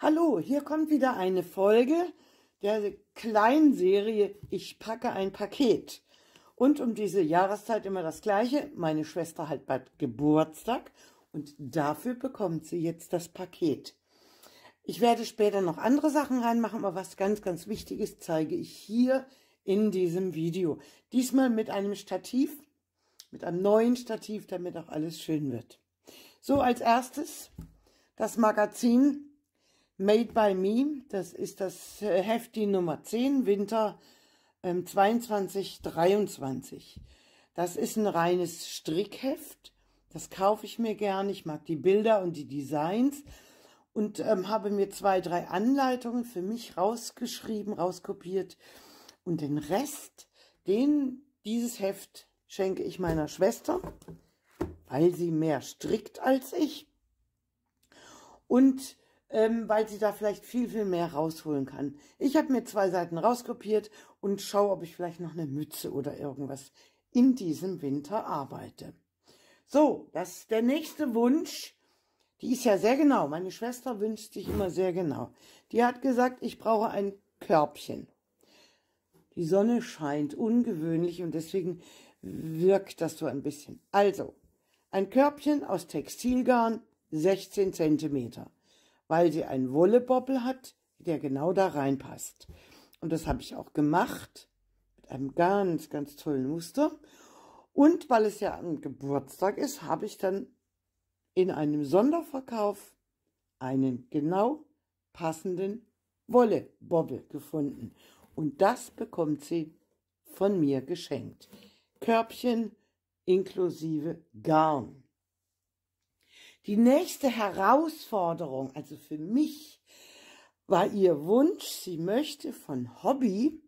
Hallo, hier kommt wieder eine Folge der Kleinserie Ich packe ein Paket. Und um diese Jahreszeit immer das Gleiche. Meine Schwester hat bald Geburtstag und dafür bekommt sie jetzt das Paket. Ich werde später noch andere Sachen reinmachen, aber was ganz, ganz wichtig ist, zeige ich hier in diesem Video. Diesmal mit einem Stativ, mit einem neuen Stativ, damit auch alles schön wird. So, als erstes das Magazin Made by Me. Das ist das äh, Heft die Nummer 10, Winter ähm, 22, 23. Das ist ein reines Strickheft. Das kaufe ich mir gern. Ich mag die Bilder und die Designs und ähm, habe mir zwei, drei Anleitungen für mich rausgeschrieben, rauskopiert. Und den Rest, den, dieses Heft schenke ich meiner Schwester, weil sie mehr strickt als ich. Und ähm, weil sie da vielleicht viel, viel mehr rausholen kann. Ich habe mir zwei Seiten rauskopiert und schaue, ob ich vielleicht noch eine Mütze oder irgendwas in diesem Winter arbeite. So, das ist der nächste Wunsch. Die ist ja sehr genau. Meine Schwester wünscht sich immer sehr genau. Die hat gesagt, ich brauche ein Körbchen. Die Sonne scheint ungewöhnlich und deswegen wirkt das so ein bisschen. Also, ein Körbchen aus Textilgarn, 16 Zentimeter weil sie einen Wollebobble hat, der genau da reinpasst. Und das habe ich auch gemacht mit einem ganz, ganz tollen Muster. Und weil es ja am Geburtstag ist, habe ich dann in einem Sonderverkauf einen genau passenden Wollebobble gefunden. Und das bekommt sie von mir geschenkt. Körbchen inklusive Garn. Die nächste Herausforderung, also für mich, war ihr Wunsch, sie möchte von Hobby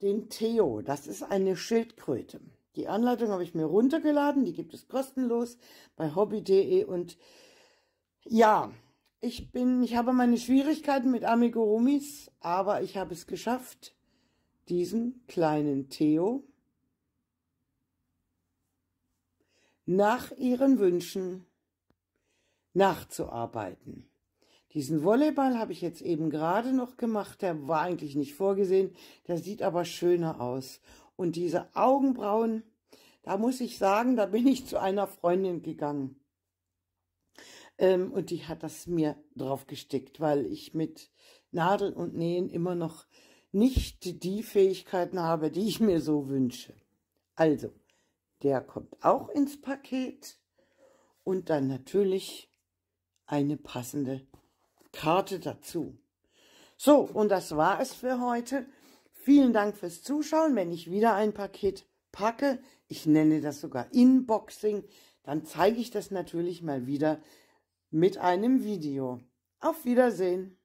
den Theo, das ist eine Schildkröte. Die Anleitung habe ich mir runtergeladen, die gibt es kostenlos bei hobby.de und ja, ich bin, ich habe meine Schwierigkeiten mit Amigurumis, aber ich habe es geschafft, diesen kleinen Theo nach ihren Wünschen nachzuarbeiten. Diesen Volleyball habe ich jetzt eben gerade noch gemacht, der war eigentlich nicht vorgesehen, der sieht aber schöner aus. Und diese Augenbrauen, da muss ich sagen, da bin ich zu einer Freundin gegangen. Ähm, und die hat das mir drauf gestickt, weil ich mit Nadeln und Nähen immer noch nicht die Fähigkeiten habe, die ich mir so wünsche. Also, der kommt auch ins Paket. Und dann natürlich eine passende Karte dazu. So, und das war es für heute. Vielen Dank fürs Zuschauen. Wenn ich wieder ein Paket packe, ich nenne das sogar Inboxing, dann zeige ich das natürlich mal wieder mit einem Video. Auf Wiedersehen!